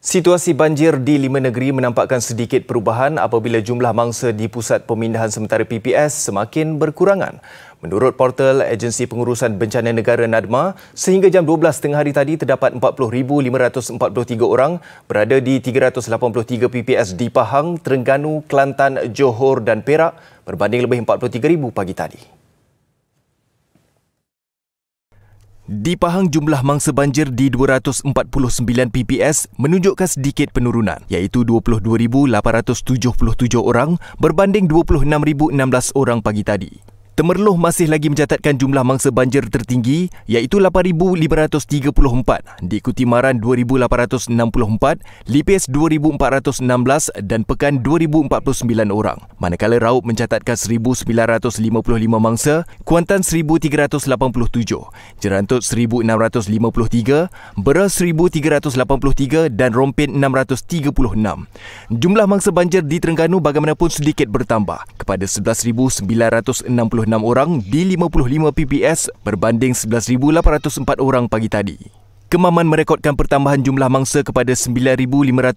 Situasi banjir di lima negeri menampakkan sedikit perubahan apabila jumlah mangsa di Pusat Pemindahan Sementara PPS semakin berkurangan. Menurut portal Agensi Pengurusan Bencana Negara NADMA, sehingga jam 12.30 hari tadi terdapat 40,543 orang berada di 383 PPS di Pahang, Terengganu, Kelantan, Johor dan Perak berbanding lebih 43,000 pagi tadi. Di Pahang, jumlah mangsa banjir di 249 PPS menunjukkan sedikit penurunan iaitu 22,877 orang berbanding 26,016 orang pagi tadi. Temerloh masih lagi mencatatkan jumlah mangsa banjir tertinggi iaitu 8,534 diikuti Maran 2,864, Lipis 2,416 dan Pekan 2,049 orang. Manakala Raub mencatatkan 1,955 mangsa, Kuantan 1,387, Jerantut 1,653, Beras 1,383 dan Rompin 636. Jumlah mangsa banjir di Terengganu bagaimanapun sedikit bertambah kepada 11,966 46 orang di 55 PPS berbanding 11,804 orang pagi tadi. Kemaman merekodkan pertambahan jumlah mangsa kepada 9,586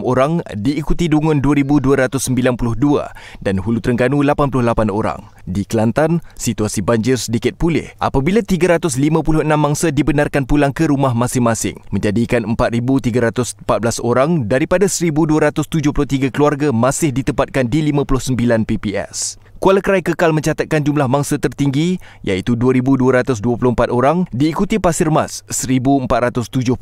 orang diikuti Dungun 2,292 dan Hulu Terengganu 88 orang. Di Kelantan, situasi banjir sedikit pulih apabila 356 mangsa dibenarkan pulang ke rumah masing-masing menjadikan 4,314 orang daripada 1,273 keluarga masih ditempatkan di 59 PPS. Kuala Kerai kekal mencatatkan jumlah mangsa tertinggi iaitu 2,224 orang diikuti Pasir Mas 1,473,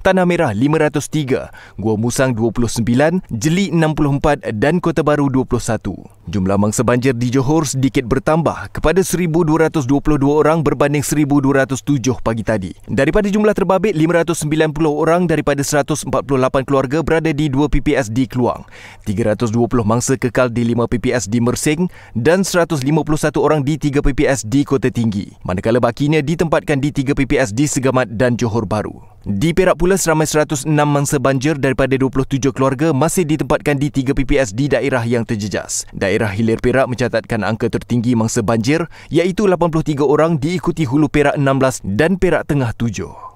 Tanah Merah 503, Gua Musang 29, Jeli 64 dan Kota Baru 21. Jumlah mangsa banjir di Johor sedikit bertambah kepada 1,222 orang berbanding 1,207 pagi tadi. Daripada jumlah terbabit, 590 orang daripada 148 keluarga berada di 2 PPS di Keluang, 320 mangsa kekal di 5 PPS di Mersing dan 151 orang di 3 PPS di Kota Tinggi. Manakala bakinya ditempatkan di 3 PPS di Segamat dan Johor Baru. Di Perak pula seramai 106 mangsa banjir daripada 27 keluarga masih ditempatkan di 3 PPS di daerah yang terjejas. Daerah Hilir Perak mencatatkan angka tertinggi mangsa banjir iaitu 83 orang diikuti Hulu Perak 16 dan Perak Tengah 7.